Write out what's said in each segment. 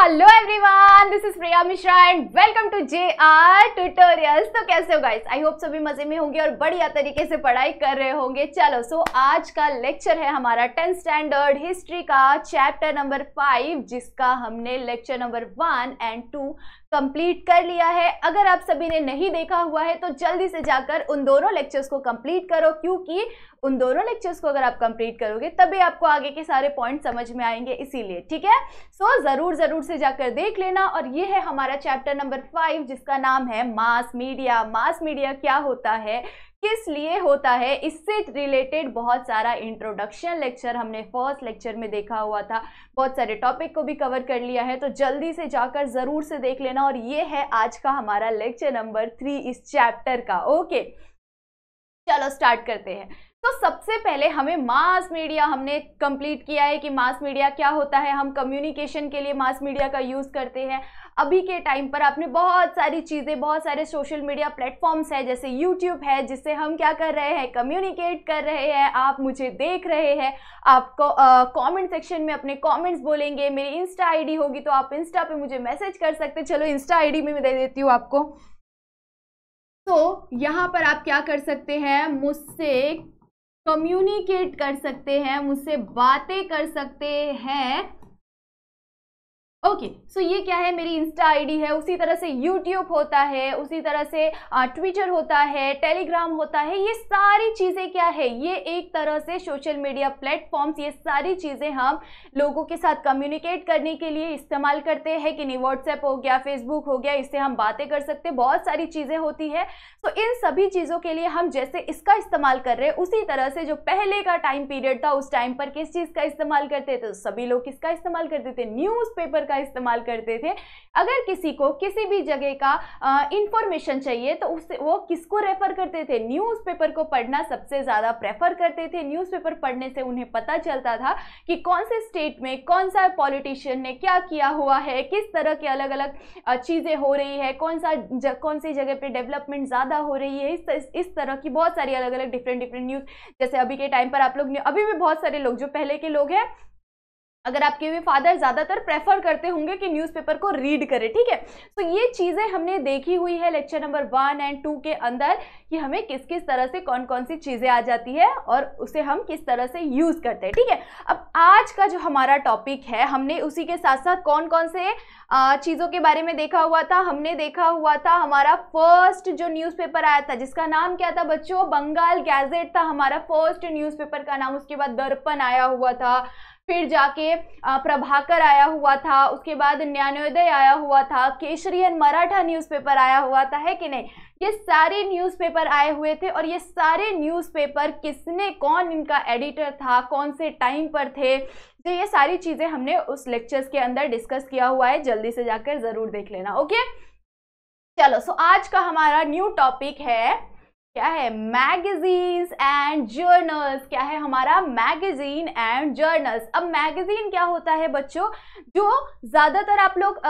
hello everyone this is Priya Mishra and welcome to J R tutorials तो कैसे हो guys I hope सभी मजे में होंगे और बढ़िया तरीके से पढ़ाई कर रहे होंगे चलो सो so, आज का लेक्चर है हमारा टेंथ स्टैंडर्ड हिस्ट्री का चैप्टर नंबर फाइव जिसका हमने lecture number one and two complete कर लिया है अगर आप सभी ने नहीं देखा हुआ है तो जल्दी से जाकर उन दोनों लेक्चर्स को कंप्लीट करो क्योंकि उन दोनों लेक्चर्स को अगर आप कंप्लीट करोगे तभी आपको आगे के सारे पॉइंट समझ में आएंगे इसीलिए ठीक है सो so, ज़रूर ज़रूर से जाकर देख लेना और ये है हमारा चैप्टर नंबर फाइव जिसका नाम है मास मीडिया मास मीडिया क्या होता है किस लिए होता है इससे रिलेटेड बहुत सारा इंट्रोडक्शन लेक्चर हमने फर्स्ट लेक्चर में देखा हुआ था बहुत सारे टॉपिक को भी कवर कर लिया है तो जल्दी से जाकर ज़रूर से देख लेना और ये है आज का हमारा लेक्चर नंबर थ्री इस चैप्टर का ओके चलो स्टार्ट करते हैं तो सबसे पहले हमें मास मीडिया हमने कंप्लीट किया है कि मास मीडिया क्या होता है हम कम्युनिकेशन के लिए मास मीडिया का यूज़ करते हैं अभी के टाइम पर आपने बहुत सारी चीज़ें बहुत सारे सोशल मीडिया प्लेटफॉर्म्स है जैसे यूट्यूब है जिससे हम क्या कर रहे हैं कम्युनिकेट कर रहे हैं आप मुझे देख रहे हैं आपको कमेंट सेक्शन में अपने कमेंट्स बोलेंगे मेरी इंस्टा आईडी होगी तो आप इंस्टा पे मुझे मैसेज कर सकते चलो इंस्टा आईडी में मैं दे देती हूँ आपको तो यहाँ पर आप क्या कर सकते हैं मुझसे कम्युनिकेट कर सकते हैं मुझसे बातें कर सकते हैं ओके okay, सो so ये क्या है मेरी इंस्टा आईडी है उसी तरह से यूट्यूब होता है उसी तरह से ट्विटर होता है टेलीग्राम होता है ये सारी चीज़ें क्या है ये एक तरह से सोशल मीडिया प्लेटफॉर्म्स ये सारी चीज़ें हम लोगों के साथ कम्युनिकेट करने के लिए इस्तेमाल करते हैं कि नहीं व्हाट्सएप हो गया फेसबुक हो गया इससे हम बातें कर सकते बहुत सारी चीज़ें होती है तो इन सभी चीज़ों के लिए हम जैसे इसका इस्तेमाल कर रहे हैं उसी तरह से जो पहले का टाइम पीरियड था उस टाइम पर किस चीज़ का इस्तेमाल करते थे तो सभी लोग किसका इस्तेमाल करते थे न्यूज़पेपर का का इस्तेमाल करते थे अगर किसी को किसी भी जगह का इंफॉर्मेशन चाहिए तो उससे वो किसको रेफर करते थे न्यूज़पेपर को पढ़ना सबसे ज़्यादा प्रेफर करते थे न्यूज़पेपर पढ़ने से उन्हें पता चलता था कि कौन से स्टेट में कौन सा पॉलिटिशियन ने क्या किया हुआ है किस तरह के अलग अलग चीज़ें हो रही है कौन सा ज, कौन सी जगह पर डेवलपमेंट ज़्यादा हो रही है इस, इस तरह की बहुत सारी अलग अलग डिफरेंट डिफरेंट न्यूज़ जैसे अभी के टाइम पर आप लोग अभी भी बहुत सारे लोग जो पहले के लोग हैं अगर आपके भी फादर ज़्यादातर प्रेफर करते होंगे कि न्यूज़पेपर को रीड करें ठीक है तो ये चीज़ें हमने देखी हुई है lecture number one and two के अंदर कि हमें किस किस तरह से कौन कौन सी चीज़ें आ जाती है और उसे हम किस तरह से यूज़ करते हैं ठीक है अब आज का जो हमारा टॉपिक है हमने उसी के साथ साथ कौन कौन से चीज़ों के बारे में देखा हुआ था हमने देखा हुआ था हमारा फर्स्ट जो न्यूज़पेपर आया था जिसका नाम क्या था बच्चों बंगाल गैजेट था हमारा फर्स्ट न्यूज़पेपर का नाम उसके बाद दर्पण आया हुआ था फिर जाके प्रभाकर आया हुआ था उसके बाद न्यानोदय आया हुआ था केशरियन मराठा न्यूज़पेपर आया हुआ था है कि नहीं ये सारे न्यूज़पेपर आए हुए थे और ये सारे न्यूज़पेपर किसने कौन इनका एडिटर था कौन से टाइम पर थे तो ये सारी चीज़ें हमने उस लेक्चर्स के अंदर डिस्कस किया हुआ है जल्दी से जाकर ज़रूर देख लेना ओके चलो सो आज का हमारा न्यू टॉपिक है क्या है मैगजीन्स एंड जर्नल्स क्या है हमारा मैगजीन एंड जर्नल्स अब मैगजीन क्या होता है बच्चों जो ज़्यादातर आप लोग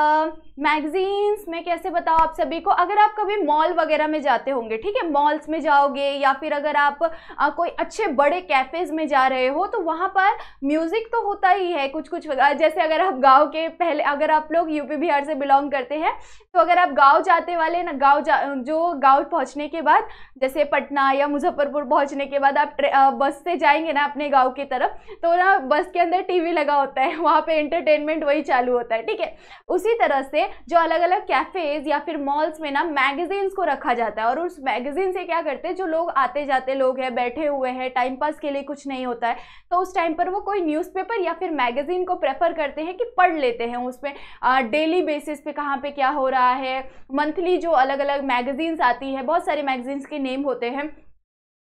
मैगजीन्स में कैसे बताओ आप सभी को अगर आप कभी मॉल वगैरह में जाते होंगे ठीक है मॉल्स में जाओगे या फिर अगर आप uh, कोई अच्छे बड़े कैफ़ेज़ में जा रहे हो तो वहाँ पर म्यूज़िक तो होता ही है कुछ कुछ जैसे अगर आप गाँव के पहले अगर आप लोग यूपी बिहार से बिलोंग करते हैं तो अगर आप गाँव जाते वाले ना गाँव जा, जो गाँव पहुँचने के बाद जैसे जैसे पटना या मुजफ्फरपुर पहुंचने के बाद आप बस से जाएंगे ना अपने गाँव की तरफ तो ना बस के अंदर टीवी लगा होता है वहाँ पे एंटरटेनमेंट वही चालू होता है ठीक है उसी तरह से जो अलग अलग कैफ़ेज़ या फिर मॉल्स में ना मैगजीन्स को रखा जाता है और उस मैगजीन से क्या करते हैं जो लोग आते जाते लोग हैं बैठे हुए हैं टाइम पास के लिए कुछ नहीं होता है तो उस टाइम पर वो कोई न्यूज़पेपर या फिर मैगजीन को प्रेफर करते हैं कि पढ़ लेते हैं उसमें डेली बेसिस पे कहाँ पे क्या हो रहा है मंथली जो अलग अलग मैगजीन्स आती है बहुत सारी मैगजीन्स के नेम होते हैं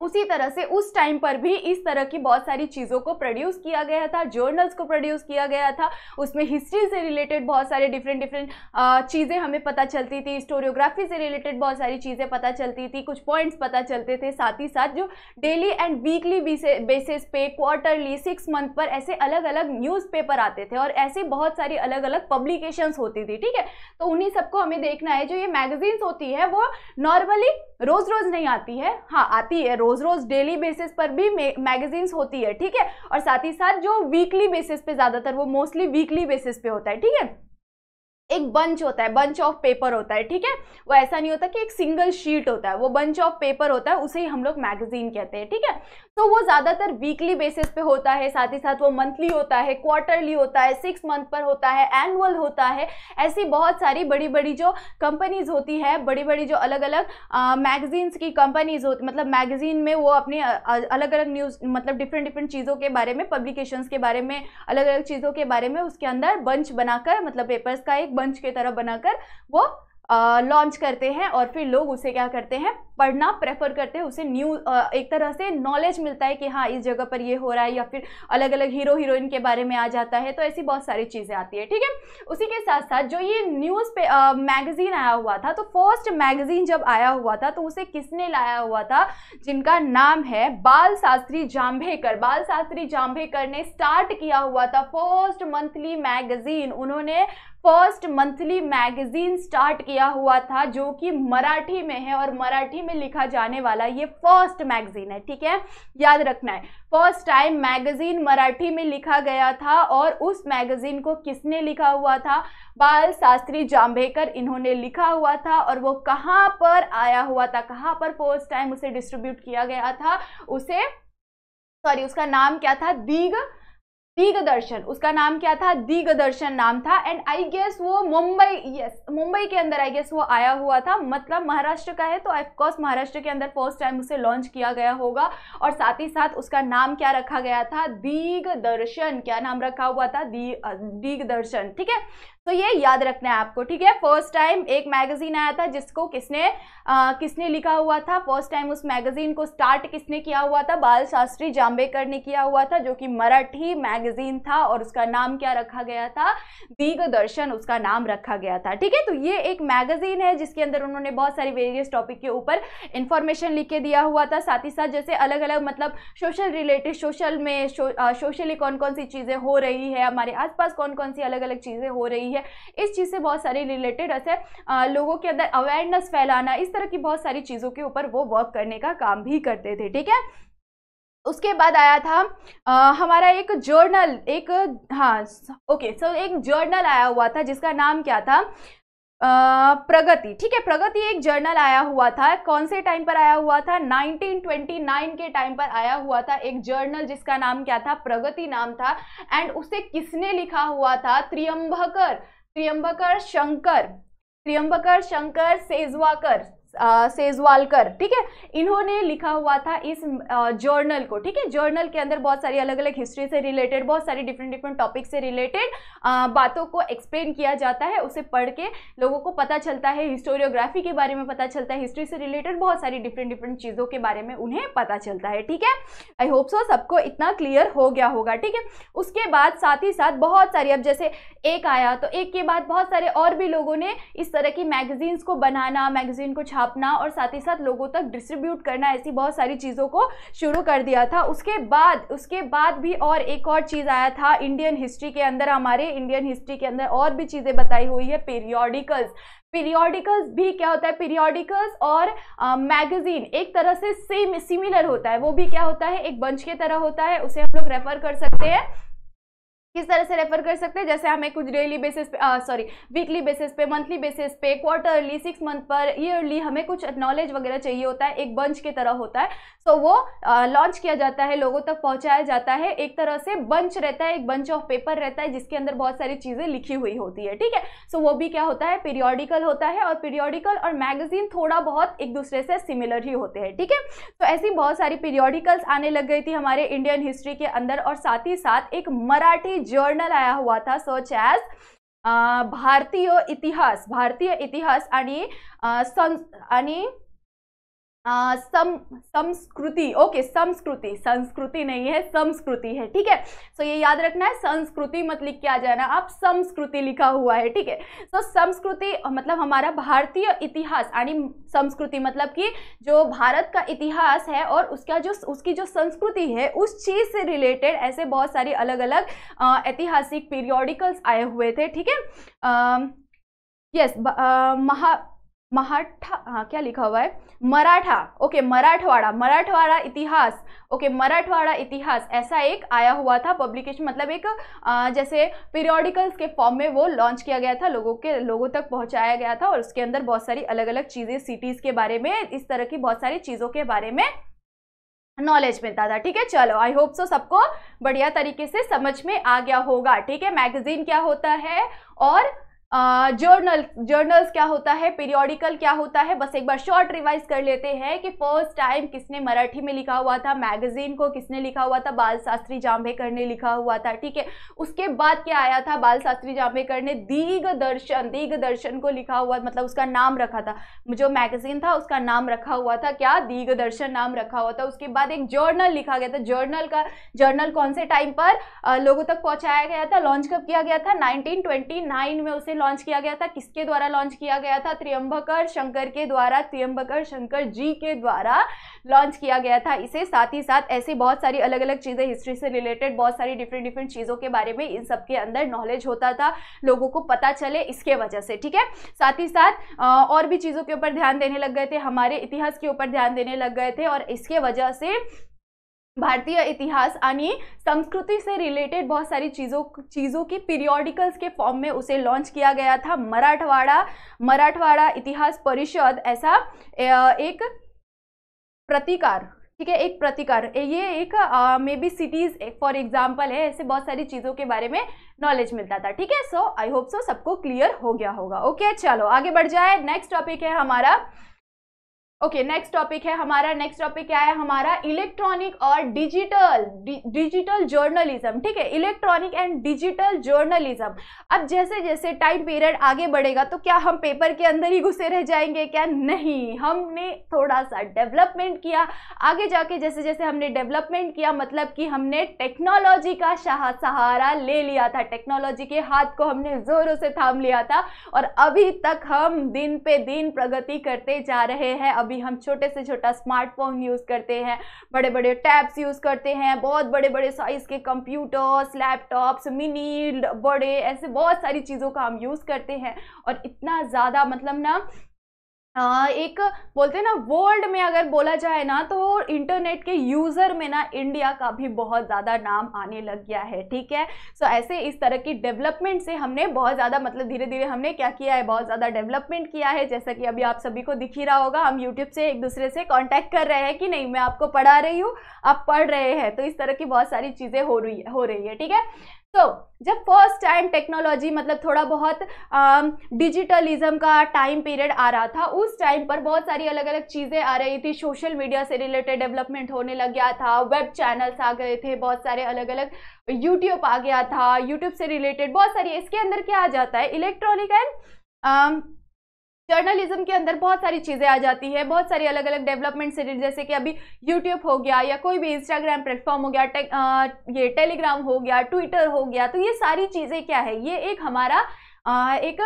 उसी तरह से उस टाइम पर भी इस तरह की बहुत सारी चीज़ों को प्रोड्यूस किया गया था जर्नल्स को प्रोड्यूस किया गया था उसमें हिस्ट्री से रिलेटेड बहुत सारे डिफरेंट डिफरेंट चीज़ें हमें पता चलती थी स्टोरियोग्राफी से रिलेटेड बहुत सारी चीज़ें पता चलती थी कुछ पॉइंट्स पता चलते थे साथ ही साथ जो डेली एंड वीकली बेसिस पे क्वार्टरली सिक्स मंथ पर ऐसे अलग अलग न्यूज़पेपर आते थे और ऐसे बहुत सारी अलग अलग पब्लिकेशंस होती थी ठीक है तो उन्हीं सबको हमें देखना है जो ये मैगजीन्स होती है वो नॉर्मली रोज रोज नहीं आती है हाँ आती है रोज रोज डेली बेसिस पर भी मैगजीन्स होती है ठीक है और साथ ही साथ जो वीकली बेसिस पे ज़्यादातर वो मोस्टली वीकली बेसिस पे होता है ठीक है एक बंच होता है बंच ऑफ पेपर होता है ठीक है वो ऐसा नहीं होता कि एक सिंगल शीट होता है वो बंच ऑफ पेपर होता है उसे ही हम लोग मैगजीन कहते हैं ठीक है तो वो ज़्यादातर वीकली बेसिस पे होता है साथ ही साथ वो मंथली होता है क्वार्टरली होता है सिक्स मंथ पर होता है एनुअल होता है ऐसी बहुत सारी बड़ी बड़ी जो कंपनीज होती है बड़ी बड़ी जो अलग अलग मैगजीन्स की कंपनीज होती मतलब मैगजीन में वो अपने अलग अलग न्यूज़ मतलब डिफरेंट डिफरेंट चीज़ों के बारे में पब्लिकेशन के बारे में अलग अलग चीज़ों के बारे में उसके अंदर बंच बनाकर मतलब पेपर्स का एक बंच के तरह बनाकर वो लॉन्च करते हैं और फिर लोग उसे क्या करते हैं पढ़ना प्रेफर करते हैं उसे न्यू एक तरह से नॉलेज मिलता है कि हाँ इस जगह पर ये हो रहा है या फिर अलग अलग हीरो हीरोइन के बारे में आ जाता है तो ऐसी बहुत सारी चीज़ें आती है ठीक है उसी के साथ साथ जो ये न्यूज़ पे मैगज़ीन आया हुआ था तो फर्स्ट मैगज़ीन जब आया हुआ था तो उसे किसने लाया हुआ था जिनका नाम है बाल शास्त्री जाम्भेकर बाल शास्त्री जाम्भेकर ने स्टार्ट किया हुआ था फर्स्ट मंथली मैगज़ीन उन्होंने फर्स्ट मंथली मैगजीन स्टार्ट किया हुआ था जो कि मराठी में है और मराठी में लिखा जाने वाला ये फर्स्ट मैगजीन है ठीक है याद रखना है फर्स्ट टाइम मैगजीन मराठी में लिखा गया था और उस मैगजीन को किसने लिखा हुआ था बाल शास्त्री जाम्बेकर इन्होंने लिखा हुआ था और वो कहाँ पर आया हुआ था कहाँ पर फर्स्ट टाइम उसे डिस्ट्रीब्यूट किया गया था उसे सॉरी उसका नाम क्या था दीग दिग्दर्शन उसका नाम क्या था दिग्दर्शन नाम था एंड आई गेस वो मुंबई यस मुंबई के अंदर आई गेस वो आया हुआ था मतलब महाराष्ट्र का है तो ऑफकोर्स महाराष्ट्र के अंदर फर्स्ट टाइम उसे लॉन्च किया गया होगा और साथ ही साथ उसका नाम क्या रखा गया था दिग्दर्शन क्या नाम रखा हुआ था दिग्दर्शन ठीक है तो ये याद रखना है आपको ठीक है फर्स्ट टाइम एक मैगजीन आया था जिसको किसने आ, किसने लिखा हुआ था फर्स्ट टाइम उस मैगजीन को स्टार्ट किसने किया हुआ था बाल शास्त्री जाम्बेकर ने किया हुआ था जो कि मराठी मैगजीन था और उसका नाम क्या रखा गया था दीग दर्शन उसका नाम रखा गया था ठीक है तो ये एक मैगजीन है जिसके अंदर उन्होंने बहुत सारी वेरियस टॉपिक के ऊपर इन्फॉर्मेशन लिख के दिया हुआ था साथ ही साथ जैसे अलग अलग मतलब सोशल रिलेटेड सोशल में सोशली कौन कौन सी चीज़ें हो रही है हमारे आसपास कौन कौन सी अलग अलग चीज़ें हो रही है है इस चीज़ से बहुत सारी रिलेटेड असर लोगों के अंदर अवेयरनेस फैलाना इस तरह की बहुत सारी चीज़ों के ऊपर वो वर्क करने का काम भी करते थे ठीक है उसके बाद आया था आ, हमारा एक जर्नल एक हाँ ओके सो एक जर्नल आया हुआ था जिसका नाम क्या था प्रगति ठीक है प्रगति एक जर्नल आया हुआ था कौन से टाइम पर आया हुआ था 1929 के टाइम पर आया हुआ था एक जर्नल जिसका नाम क्या था प्रगति नाम था एंड उसे किसने लिखा हुआ था त्रियम्बकर त्रियम्बकर शंकर त्रियम्बकर शंकर सेजवाकर सेजवालकर ठीक है इन्होंने लिखा हुआ था इस जर्नल को ठीक है जर्नल के अंदर बहुत सारी अलग अलग हिस्ट्री से रिलेटेड बहुत सारी डिफरेंट डिफरेंट टॉपिक से रिलेटेड बातों को एक्सप्लेन किया जाता है उसे पढ़ के लोगों को पता चलता है हिस्टोरियोग्राफी के बारे में पता चलता है हिस्ट्री से रिलेटेड बहुत सारी डिफरेंट डिफरेंट चीज़ों के बारे में उन्हें पता चलता है ठीक है आई होप सो सबको इतना क्लियर हो गया होगा ठीक है उसके बाद साथ ही साथ बहुत सारी अब जैसे एक आया तो एक के बाद बहुत सारे और भी लोगों ने इस तरह की मैगजीन्स को बनाना मैगजीन को छाप अपना और साथ ही साथ लोगों तक डिस्ट्रीब्यूट करना ऐसी बहुत सारी चीज़ों को शुरू कर दिया था उसके बाद उसके बाद भी और एक और चीज़ आया था इंडियन हिस्ट्री के अंदर हमारे इंडियन हिस्ट्री के अंदर और भी चीज़ें बताई हुई है पीरियोडिकल्स पीरियोडिकल्स भी क्या होता है पीरियोडिकल्स और मैगजीन एक तरह से सेम सिमिलर होता है वो भी क्या होता है एक बंच के तरह होता है उसे हम लोग रेफर कर सकते हैं किस तरह से रेफर कर सकते हैं जैसे हमें कुछ डेली बेसिस पे सॉरी वीकली बेसिस पे मंथली बेसिस पे क्वार्टरली सिक्स मंथ पर ईयरली हमें कुछ नॉलेज वगैरह चाहिए होता है एक बंच के तरह होता है सो so, वो लॉन्च किया जाता है लोगों तक पहुंचाया जाता है एक तरह से बंच रहता है एक बंच ऑफ पेपर रहता है जिसके अंदर बहुत सारी चीज़ें लिखी हुई होती है ठीक है सो so, वो भी क्या होता है पीरियोडिकल होता है और पीरियोडिकल और मैगजीन थोड़ा बहुत एक दूसरे से सिमिलर ही होते हैं ठीक है तो ऐसी बहुत सारी पीरियोडिकल्स आने लग गई थी हमारे इंडियन हिस्ट्री के अंदर और साथ ही साथ एक मराठी जर्नल आया हुआ था सच एज भारतीय इतिहास भारतीय इतिहास आणि सं आणि सम संस्कृति ओके संस्कृति संस्कृति नहीं है संस्कृति है ठीक है सो ये याद रखना है संस्कृति मत लिख के आ जाना आप संस्कृति लिखा हुआ है ठीक है सो संस्कृति मतलब हमारा भारतीय इतिहास यानी संस्कृति मतलब कि जो भारत का इतिहास है और उसका जो उसकी जो संस्कृति है उस चीज़ से रिलेटेड ऐसे बहुत सारे अलग अलग ऐतिहासिक पीरियोडिकल्स आए हुए थे ठीक है यस महा महाठा हाँ, क्या लिखा हुआ है मराठा ओके मराठवाड़ा मराठवाड़ा इतिहास ओके मराठवाड़ा इतिहास ऐसा एक आया हुआ था पब्लिकेशन मतलब एक आ, जैसे पीरियोडिकल्स के फॉर्म में वो लॉन्च किया गया था लोगों के लोगों तक पहुंचाया गया था और उसके अंदर बहुत सारी अलग अलग चीज़ें सिटीज़ के बारे में इस तरह की बहुत सारी चीज़ों के बारे में नॉलेज मिलता था ठीक है चलो आई होप सो सबको बढ़िया तरीके से समझ में आ गया होगा ठीक है मैगजीन क्या होता है और जर्नल uh, जर्नल्स क्या होता है पीरियोडिकल क्या होता है बस एक बार शॉर्ट रिवाइज कर लेते हैं कि फर्स्ट टाइम किसने मराठी में लिखा हुआ था मैगजीन को किसने लिखा हुआ था बाल शास्त्री जाम्भेकर ने लिखा हुआ था ठीक है उसके बाद क्या आया था बाल शास्त्री जाम्भेकर ने दीग दर्शन दीग दर्शन को लिखा हुआ मतलब उसका नाम रखा था जो मैगजीन था उसका नाम रखा हुआ था क्या दीग दर्शन नाम रखा हुआ था उसके बाद एक जर्नल लिखा गया था जर्नल का जर्नल कौन से टाइम पर लोगों तक पहुँचाया गया था लॉन्च कब किया गया था नाइनटीन में उसे लॉन्च किया गया था किसके द्वारा लॉन्च किया गया था त्रियंबकर शंकर के द्वारा त्रियंबकर शंकर जी के द्वारा लॉन्च किया गया था इसे साथ ही साथ ऐसी बहुत सारी अलग अलग चीज़ें हिस्ट्री से रिलेटेड बहुत सारी डिफरेंट डिफरेंट चीज़ों के बारे में इन सब के अंदर नॉलेज होता था लोगों को पता चले इसके वजह से ठीक है साथ ही साथ और भी चीज़ों के ऊपर ध्यान देने लग गए थे हमारे इतिहास के ऊपर ध्यान देने लग गए थे और इसके वजह से भारतीय इतिहास यानी संस्कृति से रिलेटेड बहुत सारी चीज़ों चीज़ों की पीरियोडिकल्स के फॉर्म में उसे लॉन्च किया गया था मराठवाड़ा मराठवाड़ा इतिहास परिषद ऐसा एक प्रतिकार ठीक है एक प्रतिकार ये एक maybe cities for example है ऐसे बहुत सारी चीज़ों के बारे में नॉलेज मिलता था ठीक है सो आई होप सो सबको क्लियर हो गया होगा ओके okay, चलो आगे बढ़ जाए नेक्स्ट टॉपिक है हमारा ओके नेक्स्ट टॉपिक है हमारा नेक्स्ट टॉपिक क्या है हमारा इलेक्ट्रॉनिक और डिजिटल डिजिटल जर्नलिज्म ठीक है इलेक्ट्रॉनिक एंड डिजिटल जर्नलिज्म अब जैसे जैसे टाइम पीरियड आगे बढ़ेगा तो क्या हम पेपर के अंदर ही घुसे रह जाएंगे क्या नहीं हमने थोड़ा सा डेवलपमेंट किया आगे जाके जैसे जैसे हमने डेवलपमेंट किया मतलब कि हमने टेक्नोलॉजी का सहारा ले लिया था टेक्नोलॉजी के हाथ को हमने जोरों से थाम लिया था और अभी तक हम दिन पे दिन प्रगति करते जा रहे हैं अब अभी हम छोटे से छोटा स्मार्टफोन यूज़ करते हैं बड़े बड़े टैब्स यूज़ करते हैं बहुत बड़े बड़े साइज़ के कंप्यूटर्स लैपटॉप्स मिनी बड़े ऐसे बहुत सारी चीज़ों का हम यूज़ करते हैं और इतना ज़्यादा मतलब ना हाँ, एक बोलते हैं ना वर्ल्ड में अगर बोला जाए ना तो इंटरनेट के यूज़र में ना इंडिया का भी बहुत ज़्यादा नाम आने लग गया है ठीक है सो so, ऐसे इस तरह की डेवलपमेंट से हमने बहुत ज़्यादा मतलब धीरे धीरे हमने क्या किया है बहुत ज़्यादा डेवलपमेंट किया है जैसा कि अभी आप सभी को दिख ही रहा होगा हम यूट्यूब से एक दूसरे से कॉन्टैक्ट कर रहे हैं कि नहीं मैं आपको पढ़ा रही हूँ आप पढ़ रहे हैं तो इस तरह की बहुत सारी चीज़ें हो रही है हो रही है ठीक है तो जब फर्स्ट टाइम टेक्नोलॉजी मतलब थोड़ा बहुत डिजिटलिज्म का टाइम पीरियड आ रहा था उस टाइम पर बहुत सारी अलग अलग चीज़ें आ रही थी सोशल मीडिया से रिलेटेड डेवलपमेंट होने लग गया था वेब चैनल्स आ गए थे बहुत सारे अलग अलग यूट्यूब आ गया था यूट्यूब से रिलेटेड बहुत सारी इसके अंदर क्या आ जाता है इलेक्ट्रॉनिक एंड जर्नलिज्म के अंदर बहुत सारी चीज़ें आ जाती है बहुत सारी अलग अलग डेवलपमेंट से जैसे कि अभी यूट्यूब हो गया या कोई भी इंस्टाग्राम प्लेटफॉर्म हो गया टे, आ, ये टेलीग्राम हो गया ट्विटर हो गया तो ये सारी चीज़ें क्या है ये एक हमारा आ, एक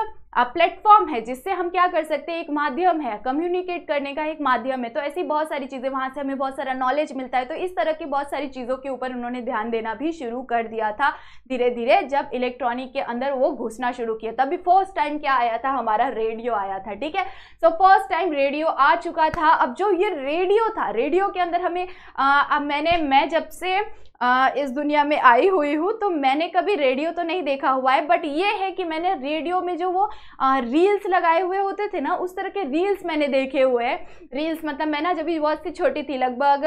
प्लेटफॉर्म है जिससे हम क्या कर सकते हैं एक माध्यम है कम्युनिकेट करने का एक माध्यम है तो ऐसी बहुत सारी चीज़ें वहाँ से हमें बहुत सारा नॉलेज मिलता है तो इस तरह की बहुत सारी चीज़ों के ऊपर उन्होंने ध्यान देना भी शुरू कर दिया था धीरे धीरे जब इलेक्ट्रॉनिक के अंदर वो घुसना शुरू किया तभी फर्स्ट टाइम क्या आया था हमारा रेडियो आया था ठीक है सो फर्स्ट टाइम रेडियो आ चुका था अब जो ये रेडियो था रेडियो के अंदर हमें आ, मैंने मैं जब से आ, इस दुनिया में आई हुई हूँ तो मैंने कभी रेडियो तो नहीं देखा हुआ है बट ये है कि मैंने रेडियो में जो वो रील्स लगाए हुए होते थे ना उस तरह के रील्स मैंने देखे हुए हैं रील्स मतलब मैं ना जब भी बहुत सी छोटी थी लगभग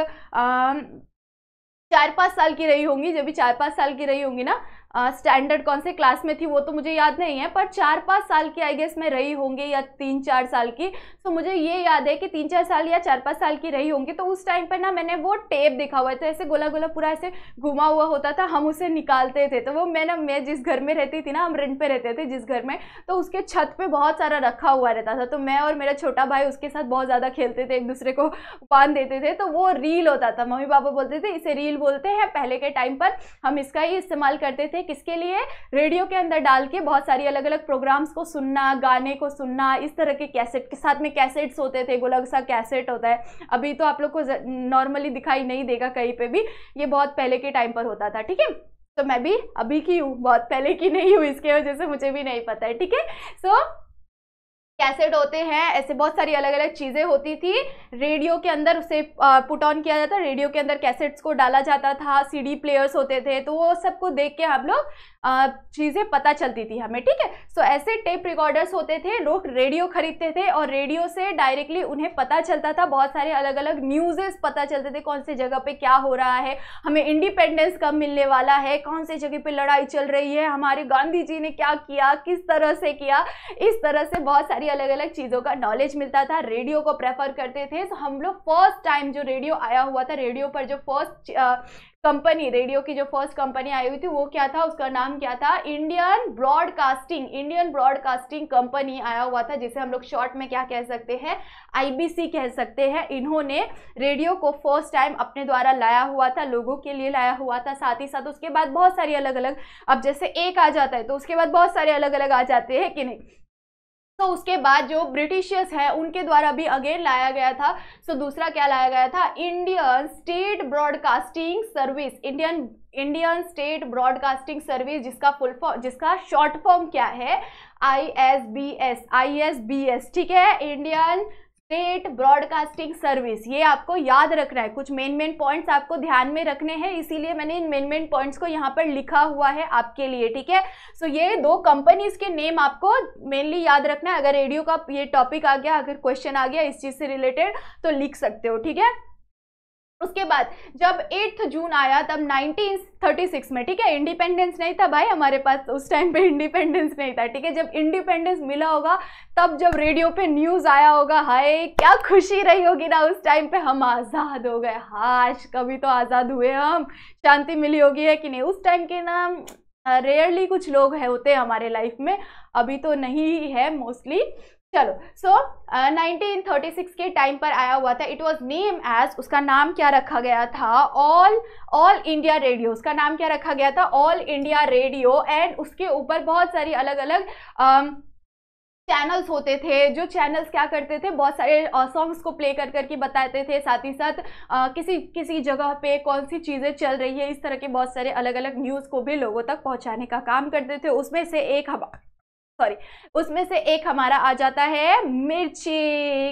चार पाँच साल की रही होंगी जब भी चार पाँच साल की रही होंगी ना स्टैंडर्ड कौन से क्लास में थी वो तो मुझे याद नहीं है पर चार पाँच साल की आई गेस मैं रही होंगी या तीन चार साल की सो मुझे ये याद है कि तीन चार साल या चार पाँच साल की रही होंगी तो उस टाइम पर ना मैंने वो टेप दिखा हुआ था तो ऐसे गोला गोला पूरा ऐसे घुमा हुआ होता था हम उसे निकालते थे तो वो मैं ना मैं जिस घर में रहती थी ना हम रेंट पर रहते थे जिस घर में तो उसके छत पर बहुत सारा रखा हुआ रहता था तो मैं और मेरा छोटा भाई उसके साथ बहुत ज़्यादा खेलते थे एक दूसरे को पान देते थे तो वो रील होता था मम्मी पापा बोलते थे इसे रील बोलते हैं पहले के टाइम पर हम इसका ही इस्तेमाल करते थे किसके लिए रेडियो के अंदर डाल के बहुत सारी अलग अलग प्रोग्राम्स को सुनना गाने को सुनना इस तरह के कैसेट के साथ में कैसेट्स होते थे सा कैसेट होता है अभी तो आप लोग को नॉर्मली दिखाई नहीं देगा कहीं पर भी ये बहुत पहले के टाइम पर होता था ठीक है तो मैं भी अभी की हूँ बहुत पहले की नहीं हूँ इसके वजह से मुझे भी नहीं पता है ठीक है सो so, कैसेट होते हैं ऐसे बहुत सारी अलग अलग चीज़ें होती थी रेडियो के अंदर उसे पुट ऑन किया जाता रेडियो के अंदर कैसेट्स को डाला जाता था सीडी प्लेयर्स होते थे तो वो सबको देख के हम लोग चीज़ें पता चलती थी हमें ठीक है सो ऐसे टेप रिकॉर्डर्स होते थे लोग रेडियो खरीदते थे और रेडियो से डायरेक्टली उन्हें पता चलता था बहुत सारे अलग अलग न्यूज़ेस पता चलते थे कौन से जगह पर क्या हो रहा है हमें इंडिपेंडेंस कब मिलने वाला है कौन से जगह पर लड़ाई चल रही है हमारे गांधी जी ने क्या किया किस तरह से किया इस तरह से बहुत सारी सारी अलग अलग चीज़ों का नॉलेज मिलता था रेडियो को प्रेफर करते थे तो हम लोग फर्स्ट टाइम जो रेडियो आया हुआ था रेडियो पर जो फर्स्ट कंपनी रेडियो की जो फर्स्ट कंपनी आई हुई थी वो क्या था उसका नाम क्या था Indian broadcasting Indian broadcasting company आया हुआ था जिसे हम लोग शॉर्ट में क्या कह सकते हैं आईबीसी कह सकते हैं इन्होंने रेडियो को फर्स्ट टाइम अपने द्वारा लाया हुआ था लोगों के लिए लाया हुआ था साथ ही साथ उसके बाद बहुत सारी अलग अलग अब जैसे एक आ जाता है तो उसके बाद बहुत सारे अलग अलग आ जाते हैं कि नहीं तो उसके बाद जो ब्रिटिशर्स हैं उनके द्वारा भी अगेन लाया गया था सो so, दूसरा क्या लाया गया था Indian state broadcasting service Indian Indian state broadcasting service जिसका फुल फॉर्म जिसका शॉर्ट फॉर्म क्या है I S B S I S B S ठीक है इंडियन स्टेट ब्रॉडकास्टिंग सर्विस ये आपको याद रखना है कुछ मेन मेन पॉइंट्स आपको ध्यान में रखने हैं इसीलिए मैंने इन मेन मेन पॉइंट्स को यहाँ पर लिखा हुआ है आपके लिए ठीक है सो ये दो कंपनीज के नेम आपको मेनली याद रखना है अगर रेडियो का ये टॉपिक आ गया अगर क्वेश्चन आ गया इस चीज़ से रिलेटेड तो लिख सकते हो ठीक है उसके बाद जब एट्थ जून आया तब 1936 में ठीक है इंडिपेंडेंस नहीं था भाई हमारे पास उस टाइम पे इंडिपेंडेंस नहीं था ठीक है जब इंडिपेंडेंस मिला होगा तब जब रेडियो पे न्यूज़ आया होगा हाय क्या खुशी रही होगी ना उस टाइम पे हम आज़ाद हो गए हाश कभी तो आज़ाद हुए हम शांति मिली होगी है कि नहीं उस टाइम के ना रेयरली कुछ लोग है होते हैं हमारे लाइफ में अभी तो नहीं है मोस्टली चलो सो नाइनटीन थर्टी सिक्स के टाइम पर आया हुआ था इट वॉज नेम एज उसका नाम क्या रखा गया था ऑल ऑल इंडिया रेडियो उसका नाम क्या रखा गया था ऑल इंडिया रेडियो एंड उसके ऊपर बहुत सारी अलग अलग um, चैनल्स होते थे जो चैनल्स क्या करते थे बहुत सारे सॉन्ग्स uh, को प्ले कर करके बताते थे साथ ही साथ आ, uh, किसी किसी जगह पे कौन सी चीज़ें चल रही है इस तरह के बहुत सारे अलग अलग न्यूज़ को भी लोगों तक पहुंचाने का काम करते थे उसमें से एक हम सॉरी उसमें से एक हमारा आ जाता है मिर्ची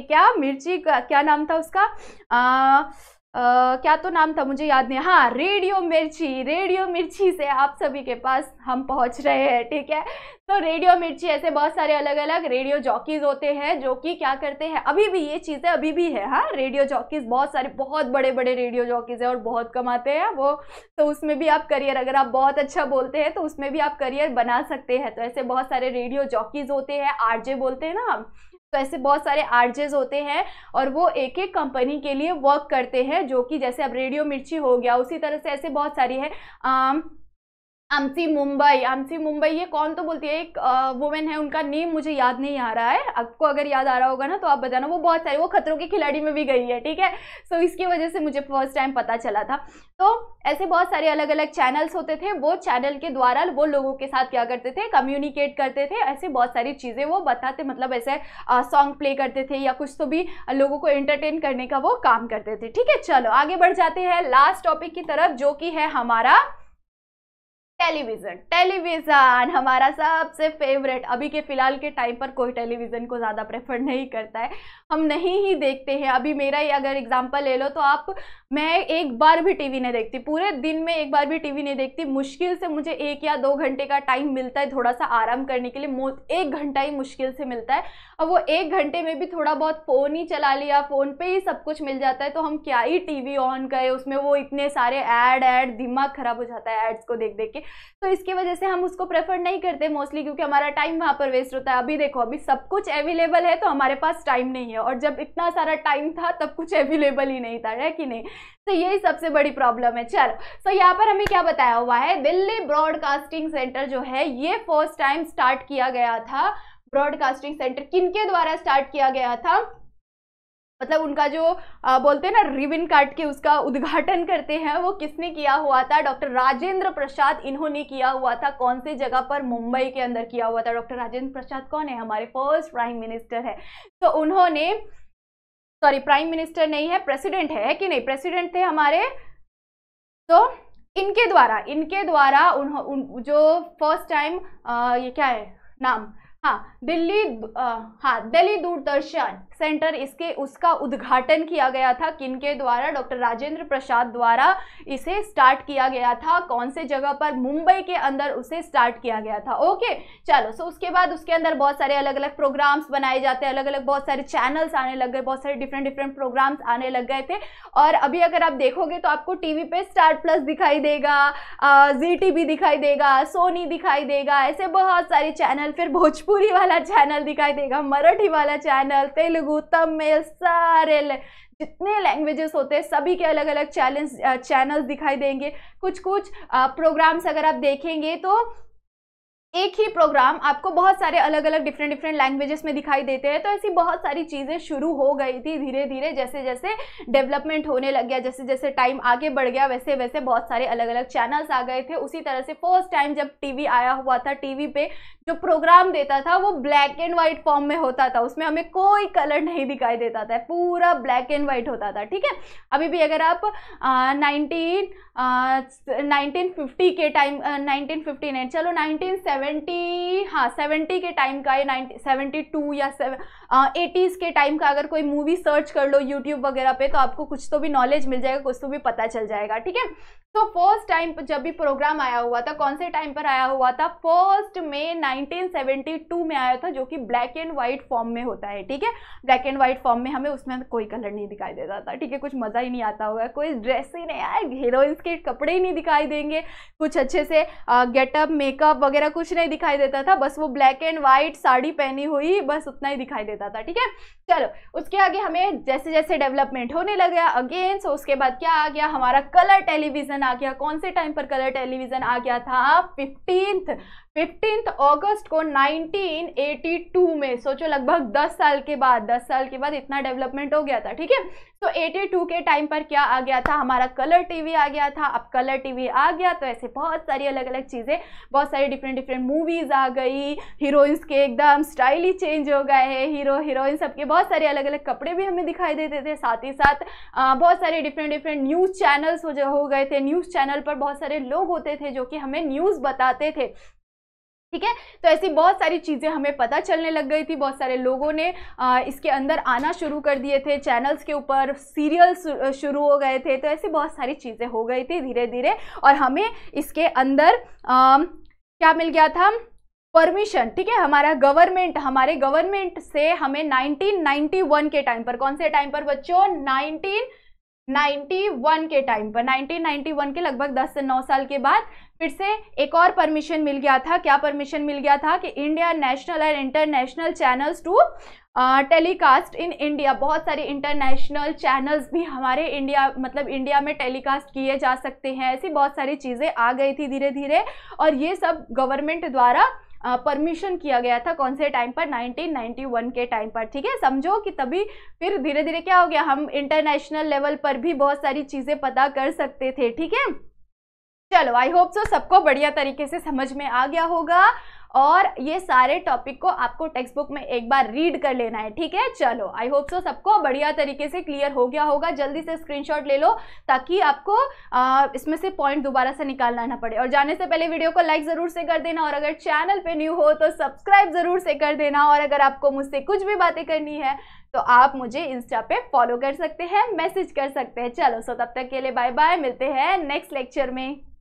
क्या मिर्ची का क्या नाम था उसका आ, क्या तो नाम था मुझे याद नहीं हाँ रेडियो मिर्ची रेडियो मिर्ची से आप सभी के पास हम पहुंच रहे हैं ठीक है तो रेडियो मिर्ची ऐसे बहुत सारे अलग अलग रेडियो जॉकीज होते हैं जो कि क्या करते हैं अभी भी ये चीज़ें अभी भी है हाँ रेडियो जॉकीज बहुत सारे बहुत बड़े बड़े रेडियो जॉकीज हैं और बहुत कमाते हैं वो तो उसमें भी आप करियर अगर आप बहुत अच्छा बोलते हैं तो उसमें भी आप करियर बना सकते हैं तो ऐसे बहुत सारे रेडियो जॉकीज होते हैं आरजे बोलते हैं ना तो ऐसे बहुत सारे आर्जेज होते हैं और वो एक एक कंपनी के लिए वर्क करते हैं जो कि जैसे अब रेडियो मिर्ची हो गया उसी तरह से ऐसे बहुत सारी है आ, अमसी मुंबई अमसी मुंबई ये कौन तो बोलती है एक वुमेन है उनका नेम मुझे याद नहीं आ रहा है आपको अगर याद आ रहा होगा ना तो आप बताना वो बहुत सारे वो खतरों के खिलाड़ी में भी गई है ठीक है सो so, इसकी वजह से मुझे फर्स्ट टाइम पता चला था तो ऐसे बहुत सारे अलग अलग चैनल्स होते थे वो चैनल के द्वारा वो लोगों के साथ क्या करते थे कम्युनिकेट करते थे ऐसे बहुत सारी चीज़ें वो बताते मतलब ऐसे सॉन्ग प्ले करते थे या कुछ तो भी लोगों को एंटरटेन करने का वो काम करते थे ठीक है चलो आगे बढ़ जाते हैं लास्ट टॉपिक की तरफ जो कि है हमारा टेलीविज़न टेलीविज़न हमारा सबसे फेवरेट अभी के फ़िलहाल के टाइम पर कोई टेलीविज़न को ज़्यादा प्रेफर नहीं करता है हम नहीं ही देखते हैं अभी मेरा ही अगर एग्जांपल ले लो तो आप मैं एक बार भी टीवी नहीं देखती पूरे दिन में एक बार भी टीवी नहीं देखती मुश्किल से मुझे एक या दो घंटे का टाइम मिलता है थोड़ा सा आराम करने के लिए एक घंटा ही मुश्किल से मिलता है अब वो एक घंटे में भी थोड़ा बहुत फ़ोन ही चला लिया फ़ोन पर ही सब कुछ मिल जाता है तो हम क्या ही टी ऑन करें उसमें वो इतने सारे ऐड एड दिमाग ख़राब हो जाता है एड्स को देख देख के तो इसकी वजह से हम उसको प्रेफर नहीं करते मोस्टली क्योंकि हमारा टाइम वहाँ पर वेस्ट होता है अभी देखो अभी सब कुछ अवेलेबल है तो हमारे पास टाइम नहीं है और जब इतना सारा टाइम था तब कुछ अवेलेबल ही नहीं था है कि नहीं तो यही सबसे बड़ी प्रॉब्लम है चलो तो so, यहाँ पर हमें क्या बताया हुआ है दिल्ली ब्रॉडकास्टिंग सेंटर जो है ये फर्स्ट टाइम स्टार्ट किया गया था ब्रॉडकास्टिंग सेंटर किनके द्वारा स्टार्ट किया गया था मतलब उनका जो आ, बोलते हैं ना रिबिन काट के उसका उद्घाटन करते हैं वो किसने किया हुआ था डॉक्टर राजेंद्र प्रसाद इन्होंने किया हुआ था कौन से जगह पर मुंबई के अंदर किया हुआ था डॉक्टर राजेंद्र प्रसाद कौन है हमारे फर्स्ट प्राइम मिनिस्टर है तो उन्होंने सॉरी प्राइम मिनिस्टर नहीं है प्रेसिडेंट है कि नहीं प्रेसिडेंट थे हमारे तो इनके द्वारा इनके द्वारा उन, उन, जो फर्स्ट टाइम ये क्या है नाम हाँ दिल्ली आ, हाँ दिल्ली दूरदर्शन सेंटर इसके उसका उद्घाटन किया गया था किनके द्वारा डॉक्टर राजेंद्र प्रसाद द्वारा इसे स्टार्ट किया गया था कौन से जगह पर मुंबई के अंदर उसे स्टार्ट किया गया था ओके चलो सो उसके बाद उसके अंदर बहुत सारे अलग अलग प्रोग्राम्स बनाए जाते हैं अलग अलग बहुत सारे चैनल्स आने लग गए बहुत सारे डिफरेंट डिफरेंट प्रोग्राम्स आने लग गए थे और अभी अगर आप देखोगे तो आपको टीवी पे स्टार प्लस दिखाई देगा जी वी दिखाई देगा सोनी दिखाई देगा ऐसे बहुत सारे चैनल फिर भोजपुरी वाला चैनल दिखाई देगा मराठी वाला चैनल तेलुगु तेलुगु तमिल सारे जितने लैंग्वेजेस होते हैं सभी के अलग अलग चैलेंज चैनल्स दिखाई देंगे कुछ कुछ प्रोग्राम्स अगर आप देखेंगे तो एक ही प्रोग्राम आपको बहुत सारे अलग अलग डिफरेंट डिफरेंट लैंग्वेजेस में दिखाई देते हैं तो ऐसी बहुत सारी चीज़ें शुरू हो गई थी धीरे धीरे जैसे जैसे डेवलपमेंट होने लग गया जैसे जैसे टाइम आगे बढ़ गया वैसे वैसे बहुत सारे अलग अलग चैनल्स आ गए थे उसी तरह से फर्स्ट टाइम जब टीवी आया हुआ था टीवी पे जो प्रोग्राम देता था वो ब्लैक एंड वाइट फॉर्म में होता था उसमें हमें कोई कलर नहीं दिखाई देता था पूरा ब्लैक एंड वाइट होता था ठीक है अभी भी अगर आप नाइनटीन नाइनटीन फिफ्टी के टाइम नाइनटीन फिफ्टी नाइन चलो नाइनटीन सेवेंटी हाँ सेवेंटी के टाइम का या नाइनटी सेवेंटी टू या एटीज़ के टाइम का अगर कोई मूवी सर्च कर लो यूट्यूब वगैरह पे तो आपको कुछ तो भी नॉलेज मिल जाएगा कुछ तो भी पता चल जाएगा ठीक है तो फर्स्ट टाइम जब भी प्रोग्राम आया हुआ था कौन से टाइम पर आया हुआ था फर्स्ट मे 1972 में आया था जो कि ब्लैक एंड व्हाइट फॉर्म में होता है ठीक है ब्लैक एंड व्हाइट फॉर्म में हमें उसमें कोई कलर नहीं दिखाई देता था ठीक है कुछ मज़ा ही नहीं आता होगा कोई ड्रेस ही नहीं आए हीरोइंस के कपड़े ही नहीं दिखाई देंगे कुछ अच्छे से गेटअप मेकअप वगैरह कुछ नहीं दिखाई देता था बस वो ब्लैक एंड व्हाइट साड़ी पहनी हुई बस उतना ही दिखाई देता था ठीक है चलो उसके आगे हमें जैसे जैसे डेवलपमेंट होने लगा अगेन सो उसके बाद क्या आ गया हमारा कलर टेलीविजन आ गया कौन से टाइम पर कलर टेलीविजन आ गया था फिफ्टींथ फिफ्टींथ अगस्त को 1982 में सोचो लगभग 10 साल के बाद 10 साल के बाद इतना डेवलपमेंट हो गया था ठीक है तो 82 के टाइम पर क्या आ गया था हमारा कलर टीवी आ गया था अब कलर टीवी आ गया तो ऐसे बहुत सारी अलग अलग चीज़ें बहुत सारी डिफरेंट डिफरेंट मूवीज़ आ गई हीरोइंस के एकदम स्टाइल ही चेंज हो गए हैं हीरो हीरोइन सबके बहुत सारे अलग अलग कपड़े भी हमें दिखाई देते थे साथ ही साथ बहुत सारे डिफरेंट डिफरेंट न्यूज़ चैनल्स हो गए थे न्यूज़ चैनल पर बहुत सारे लोग होते थे जो कि हमें न्यूज़ बताते थे ठीक है तो ऐसी बहुत सारी चीज़ें हमें पता चलने लग गई थी बहुत सारे लोगों ने इसके अंदर आना शुरू कर दिए थे चैनल्स के ऊपर सीरियल्स शुरू हो गए थे तो ऐसी बहुत सारी चीज़ें हो गई थी धीरे धीरे और हमें इसके अंदर आ, क्या मिल गया था परमिशन ठीक है हमारा गवर्नमेंट हमारे गवर्नमेंट से हमें 1991 के टाइम पर कौन से टाइम पर बच्चों 1991 के टाइम पर 1991 के लगभग 10 से 9 साल के बाद फिर से एक और परमिशन मिल गया था क्या परमिशन मिल गया था कि India national and international channels to telecast in India बहुत सारे इंटरनेशनल चैनल्स भी हमारे इंडिया मतलब इंडिया में टेलीकास्ट किए जा सकते हैं ऐसी बहुत सारी चीज़ें आ गई थी धीरे धीरे और ये सब गवर्नमेंट द्वारा परमिशन किया गया था कौन से टाइम पर 1991 के टाइम पर ठीक है समझो कि तभी फिर धीरे धीरे क्या हो गया हम इंटरनेशनल लेवल पर भी बहुत सारी चीज़ें पता कर सकते थे ठीक है चलो आई होप सो सबको बढ़िया तरीके से समझ में आ गया होगा और ये सारे टॉपिक को आपको टेक्स्ट बुक में एक बार रीड कर लेना है ठीक है चलो आई होप सो सबको बढ़िया तरीके से क्लियर हो गया होगा जल्दी से स्क्रीनशॉट ले लो ताकि आपको आ, इसमें से पॉइंट दोबारा से निकालना ना पड़े और जाने से पहले वीडियो को लाइक ज़रूर से कर देना और अगर चैनल पे न्यू हो तो सब्सक्राइब ज़रूर से कर देना और अगर आपको मुझसे कुछ भी बातें करनी है तो आप मुझे इंस्टा पे फॉलो कर सकते हैं मैसेज कर सकते हैं चलो सो तब तक के लिए बाय बाय मिलते हैं नेक्स्ट लेक्चर में